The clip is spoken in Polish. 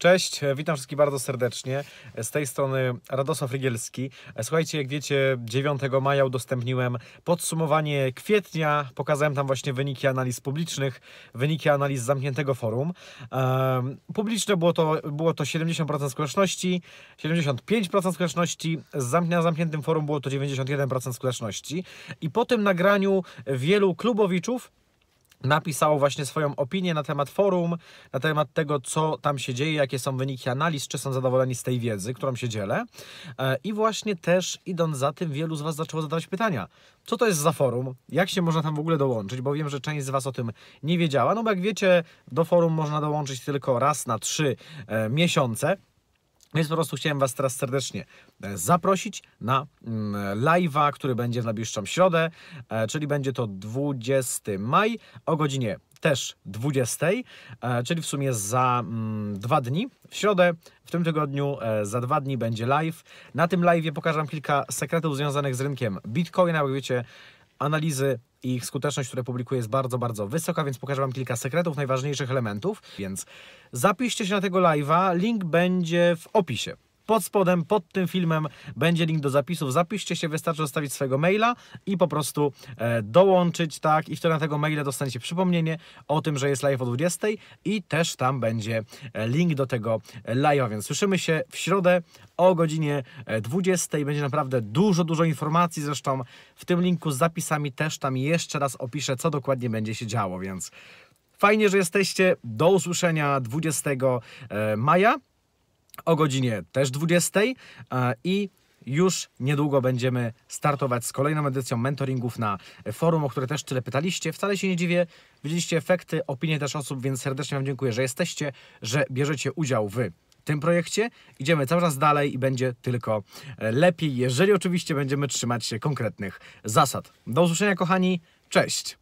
Cześć, e, witam wszystkich bardzo serdecznie. E, z tej strony Radosław Rygielski. E, słuchajcie, jak wiecie, 9 maja udostępniłem podsumowanie kwietnia. Pokazałem tam właśnie wyniki analiz publicznych, wyniki analiz zamkniętego forum. Publiczne było to, było to 70% skuteczności, 75% skuteczności, na zamkniętym forum było to 91% skuteczności. I po tym nagraniu wielu klubowiczów napisało właśnie swoją opinię na temat forum, na temat tego, co tam się dzieje, jakie są wyniki analiz, czy są zadowoleni z tej wiedzy, którą się dzielę. E, I właśnie też idąc za tym, wielu z Was zaczęło zadawać pytania. Co to jest za forum? Jak się można tam w ogóle dołączyć? Bo wiem, że część z Was o tym nie wiedziała. No bo jak wiecie, do forum można dołączyć tylko raz na trzy e, miesiące. Więc no po prostu chciałem Was teraz serdecznie e, zaprosić na mm, live'a, który będzie w najbliższą środę, e, czyli będzie to 20 maj o godzinie też 20, e, czyli w sumie za mm, dwa dni, w środę, w tym tygodniu, za dwa dni będzie live. Na tym live'ie pokażę Wam kilka sekretów związanych z rynkiem Bitcoina, jak wiecie, analizy i ich skuteczność, które publikuję, jest bardzo, bardzo wysoka, więc pokażę Wam kilka sekretów, najważniejszych elementów. Więc zapiszcie się na tego live'a, link będzie w opisie. Pod spodem, pod tym filmem będzie link do zapisów. Zapiszcie się, wystarczy zostawić swojego maila i po prostu e, dołączyć, tak? I wtedy na tego maila dostaniecie przypomnienie o tym, że jest live o 20 i też tam będzie e, link do tego e, live'a, więc słyszymy się w środę o godzinie 20. E, będzie naprawdę dużo, dużo informacji. Zresztą w tym linku z zapisami też tam jeszcze raz opiszę, co dokładnie będzie się działo, więc fajnie, że jesteście. Do usłyszenia 20 maja o godzinie też 20 i już niedługo będziemy startować z kolejną edycją mentoringów na forum, o które też tyle pytaliście. Wcale się nie dziwię, widzieliście efekty, opinie też osób, więc serdecznie Wam dziękuję, że jesteście, że bierzecie udział w tym projekcie. Idziemy cały czas dalej i będzie tylko e, lepiej, jeżeli oczywiście będziemy trzymać się konkretnych zasad. Do usłyszenia, kochani. Cześć!